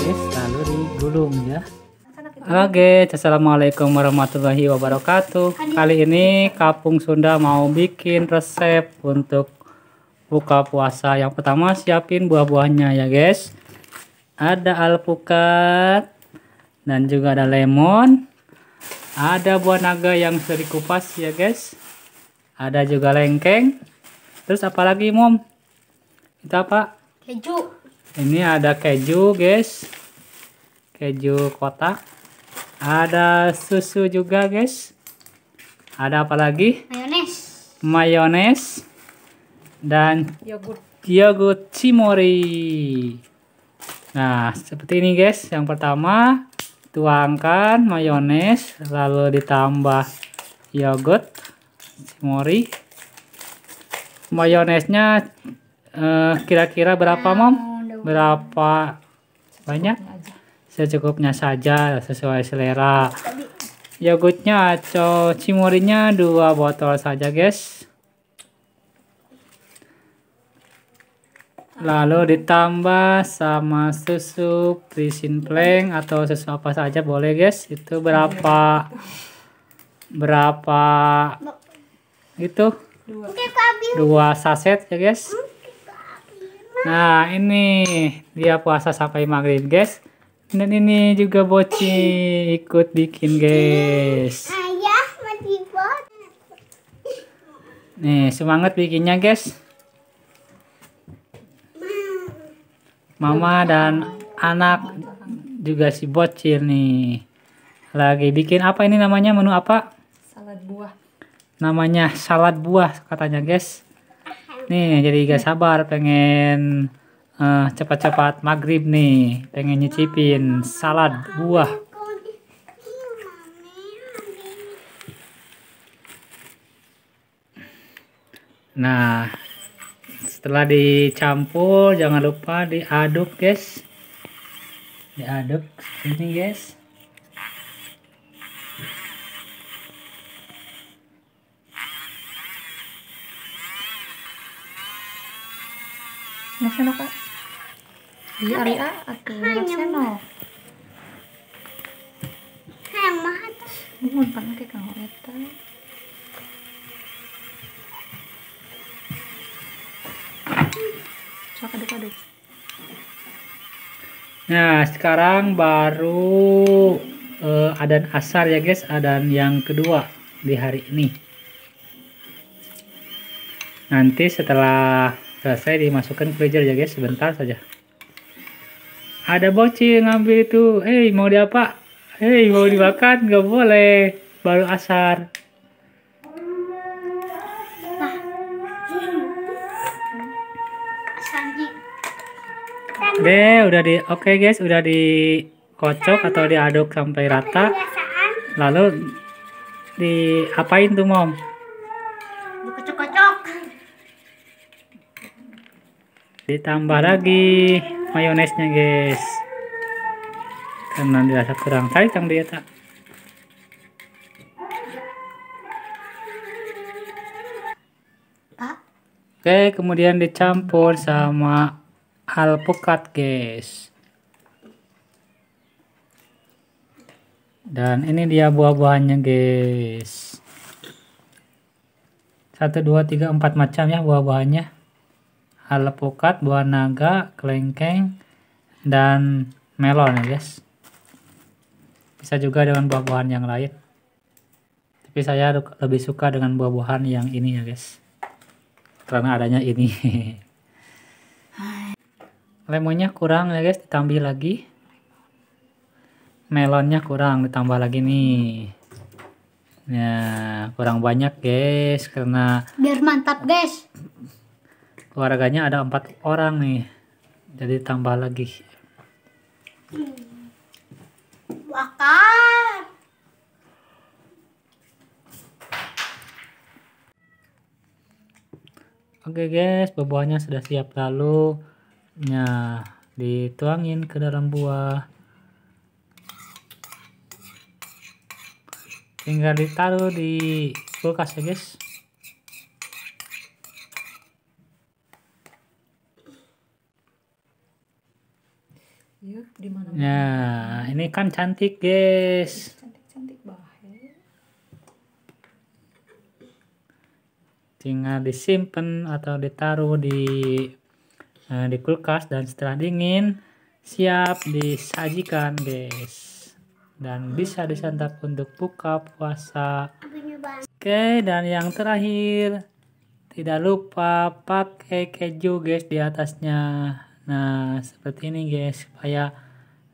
guys lalu digulung ya Oke, okay, assalamualaikum warahmatullahi wabarakatuh. Kali ini Kapung Sunda mau bikin resep untuk buka puasa. Yang pertama siapin buah-buahnya ya guys. Ada alpukat dan juga ada lemon. Ada buah naga yang sudah dikupas ya guys. Ada juga lengkeng. Terus apalagi mom? kita apa? Keju ini ada keju guys keju kotak ada susu juga guys ada apa lagi mayones mayones dan yogurt yogurt cimori nah seperti ini guys yang pertama tuangkan mayones lalu ditambah yogurt cimori mayonesnya eh, kira-kira uh, kira -kira berapa mom berapa banyak secukupnya saja sesuai selera yogurtnya atau cimurinya dua botol saja guys lalu ditambah sama susu prisinpleng atau susu apa saja boleh guys itu berapa berapa itu dua saset ya guys hmm? Nah, ini dia puasa sampai maghrib, guys. Dan ini juga Boci ikut bikin, guys. Ayah masih Nih, semangat bikinnya, guys. Mama dan anak juga si Bocil nih. Lagi bikin apa ini namanya? Menu apa? Salad buah. Namanya salad buah katanya, guys nih jadi gak iya. sabar pengen uh, cepat-cepat maghrib nih pengen nyicipin salad buah nah setelah dicampur jangan lupa diaduk guys diaduk ini guys Nasional ka? Di ari a nasional. Yang Hayang mahat. Muhon pa na kay kang eta. Saka dukado. Nah, sekarang baru uh, eh, adan asar ya guys, adan yang kedua di hari ini. Nanti setelah selesai dimasukkan freezer ya guys sebentar saja ada bocil ngambil itu hei mau diapa hei mau dimakan nggak boleh baru asar nah, deh udah di oke okay guys udah dikocok atau diaduk sampai rata lalu diapain tuh mom ditambah lagi mayonesnya guys karena dirasa kurang kang dia tak Oke, kemudian dicampur sama alpukat, guys. Dan ini dia buah-buahannya, guys. Satu, dua, tiga, empat macam ya buah-buahannya alpukat, buah naga, kelengkeng, dan melon ya guys. Bisa juga dengan buah-buahan yang lain. Tapi saya lebih suka dengan buah-buahan yang ini ya guys. Karena adanya ini. Lemonnya kurang ya guys, ditambah lagi. Melonnya kurang, ditambah lagi nih. ya kurang banyak guys karena biar mantap guys keluarganya ada empat orang nih jadi tambah lagi bakar oke guys buahnya sudah siap lalu nah dituangin ke dalam buah tinggal ditaruh di kulkas ya guys Nah, ini kan cantik, guys. Cantik-cantik banget. Tinggal disimpan atau ditaruh di uh, di kulkas dan setelah dingin siap disajikan, guys. Dan bisa disantap untuk buka puasa. Oke, dan yang terakhir tidak lupa pakai keju guys di atasnya Nah, seperti ini guys, supaya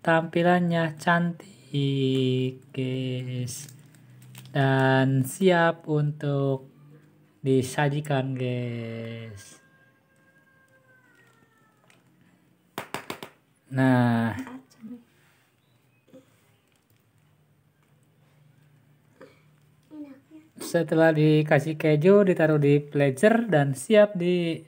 tampilannya cantik guys. Dan siap untuk disajikan guys. Nah, setelah dikasih keju, ditaruh di pleasure dan siap di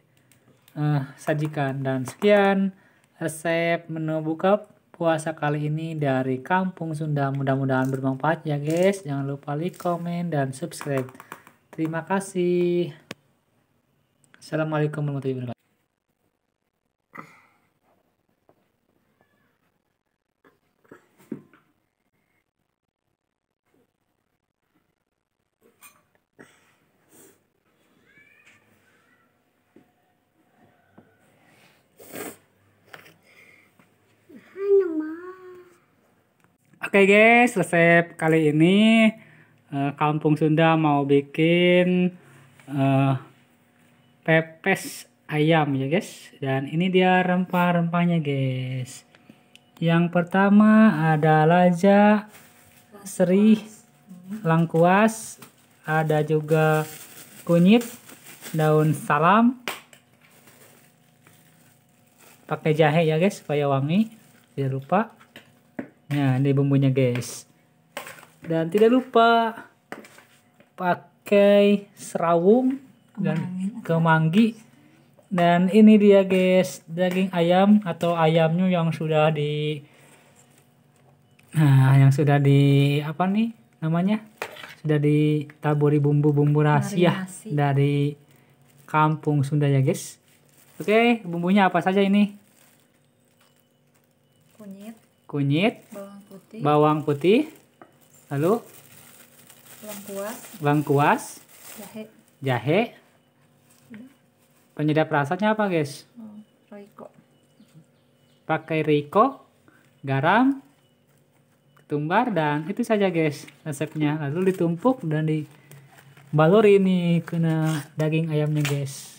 uh, sajikan. Dan sekian resep menu buka puasa kali ini dari Kampung Sunda. Mudah-mudahan bermanfaat ya guys. Jangan lupa like, komen, dan subscribe. Terima kasih. Assalamualaikum warahmatullahi wabarakatuh. Oke guys, resep kali ini uh, Kampung Sunda mau bikin uh, pepes ayam ya guys. Dan ini dia rempah-rempahnya guys. Yang pertama ada laja, seri, langkuas, ada juga kunyit, daun salam, pakai jahe ya guys supaya wangi, jangan lupa. Nah, ini bumbunya, guys. Dan tidak lupa pakai serawung dan kemangi. Dan ini dia, guys, daging ayam atau ayamnya yang sudah di Nah, yang sudah di apa nih namanya? Sudah ditaburi bumbu-bumbu rahasia dari kampung Sunda ya, guys. Oke, bumbunya apa saja ini? kunyit, bawang putih, bawang putih lalu lengkuas, lengkuas, jahe, jahe. Penyedap rasanya apa, guys? Oh, riko. Pakai riko, garam, ketumbar dan itu saja, guys, resepnya. Lalu ditumpuk dan dibalur ini kena daging ayamnya, guys.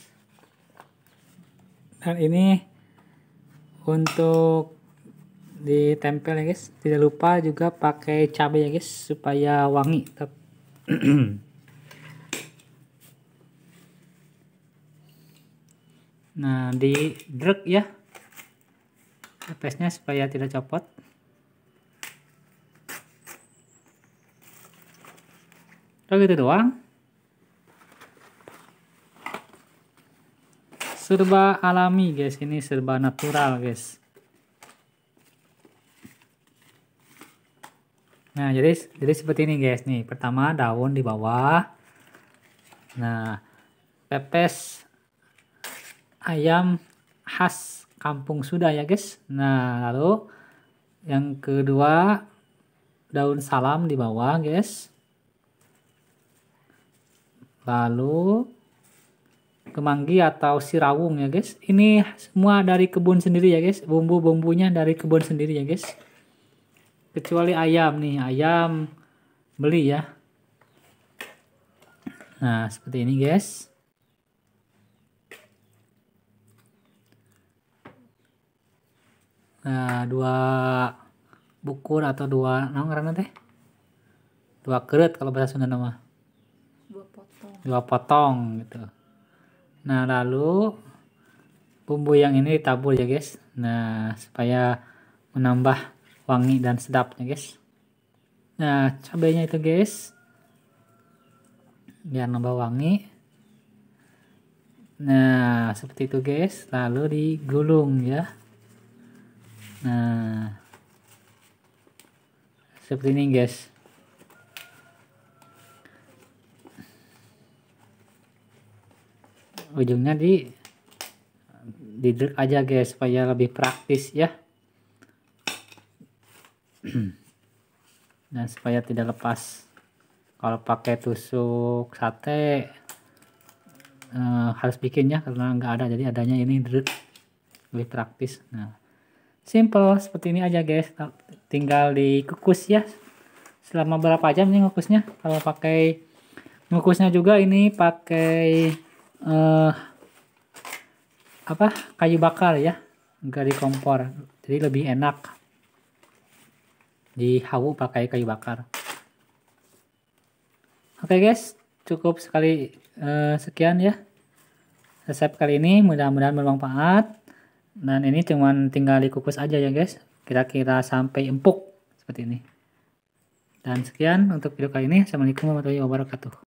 Dan ini untuk ditempel ya guys tidak lupa juga pakai cabai ya guys supaya wangi tetap. nah di drag ya pesnya supaya tidak copot Oh gitu doang serba alami guys ini serba natural guys Nah, jadi jadi seperti ini guys nih. Pertama daun di bawah. Nah, pepes ayam khas kampung Sunda ya guys. Nah, lalu yang kedua daun salam di bawah guys. Lalu kemangi atau sirawung ya guys. Ini semua dari kebun sendiri ya guys. Bumbu-bumbunya dari kebun sendiri ya guys kecuali ayam nih ayam beli ya nah seperti ini guys nah dua bukur atau dua nah karena teh dua keret kalau bahasa Sunda nama dua potong gitu nah lalu bumbu yang ini ditabur ya guys nah supaya menambah wangi dan sedapnya guys nah cabenya itu guys biar nambah wangi nah seperti itu guys lalu digulung ya nah seperti ini guys ujungnya di di aja guys supaya lebih praktis ya dan supaya tidak lepas kalau pakai tusuk sate eh, harus bikinnya karena nggak ada jadi adanya ini lebih praktis nah simple seperti ini aja guys tinggal dikukus ya selama berapa jam nih kukusnya kalau pakai kukusnya juga ini pakai eh, apa kayu bakar ya enggak di kompor jadi lebih enak di pakai kayu bakar oke okay guys cukup sekali eh, sekian ya resep kali ini mudah-mudahan bermanfaat dan ini cuman tinggal dikukus aja ya guys kira-kira sampai empuk seperti ini dan sekian untuk video kali ini assalamualaikum warahmatullahi wabarakatuh